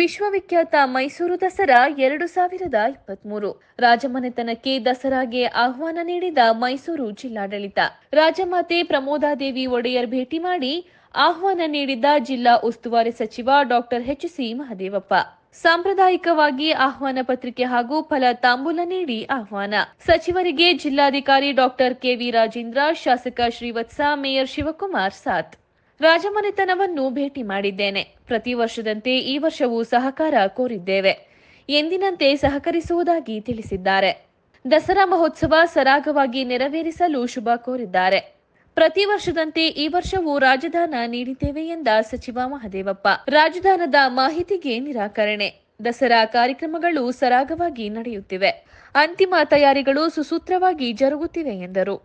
ವಿಶ್ವವಿಖ್ಯಾತ ಮೈಸೂರು ದಸರಾ ಎರಡು ಸಾವಿರದ ಮೂರು ರಾಜಮನೆತನಕ್ಕೆ ದಸರಾಗೆ ಆಹ್ವಾನ ನೀಡಿದ ಮೈಸೂರು ಜಿಲ್ಲಾಡಳಿತ ರಾಜಮಾತೆ ಪ್ರಮೋದಾದೇವಿ ಒಡೆಯರ್ ಭೇಟಿ ಮಾಡಿ ಆಹ್ವಾನ ನೀಡಿದ್ದ ಜಿಲ್ಲಾ ಉಸ್ತುವಾರಿ ಸಚಿವ ಡಾಕ್ಟರ್ ಎಚ್ ಸಿ ಮಹದೇವಪ್ಪ ಸಾಂಪ್ರದಾಯಿಕವಾಗಿ ಆಹ್ವಾನ ಪತ್ರಿಕೆ ಹಾಗೂ ಫಲ ತಾಂಬೂಲ ನೀಡಿ ಆಹ್ವಾನ ಸಚಿವರಿಗೆ ಜಿಲ್ಲಾಧಿಕಾರಿ ಡಾಕ್ಟರ್ ಕೆವಿ ರಾಜೇಂದ್ರ ಶಾಸಕ ಶ್ರೀವತ್ಸ ಮೇಯರ್ ಶಿವಕುಮಾರ್ ಸಾಥ್ ರಾಜಮನೆತನವನ್ನು ಭೇಟಿ ಮಾಡಿದ್ದೇನೆ ಪ್ರತಿ ವರ್ಷದಂತೆ ಈ ವರ್ಷವೂ ಸಹಕಾರ ಕೋರಿದ್ದೇವೆ ಎಂದಿನಂತೆ ಸಹಕರಿಸುವುದಾಗಿ ತಿಳಿಸಿದ್ದಾರೆ ದಸರಾ ಮಹೋತ್ಸವ ಸರಾಗವಾಗಿ ನೆರವೇರಿಸಲು ಶುಭ ಕೋರಿದ್ದಾರೆ ಪ್ರತಿ ವರ್ಷದಂತೆ ಈ ವರ್ಷವೂ ರಾಜಧಾನ ನೀಡಿದ್ದೇವೆ ಎಂದ ಸಚಿವ ಮಹದೇವಪ್ಪ ರಾಜಧಾನದ ಮಾಹಿತಿಗೆ ನಿರಾಕರಣೆ ದಸರಾ ಕಾರ್ಯಕ್ರಮಗಳು ಸರಾಗವಾಗಿ ನಡೆಯುತ್ತಿವೆ ಅಂತಿಮ ತಯಾರಿಗಳು ಸುಸೂತ್ರವಾಗಿ ಜರುಗುತ್ತಿವೆ ಎಂದರು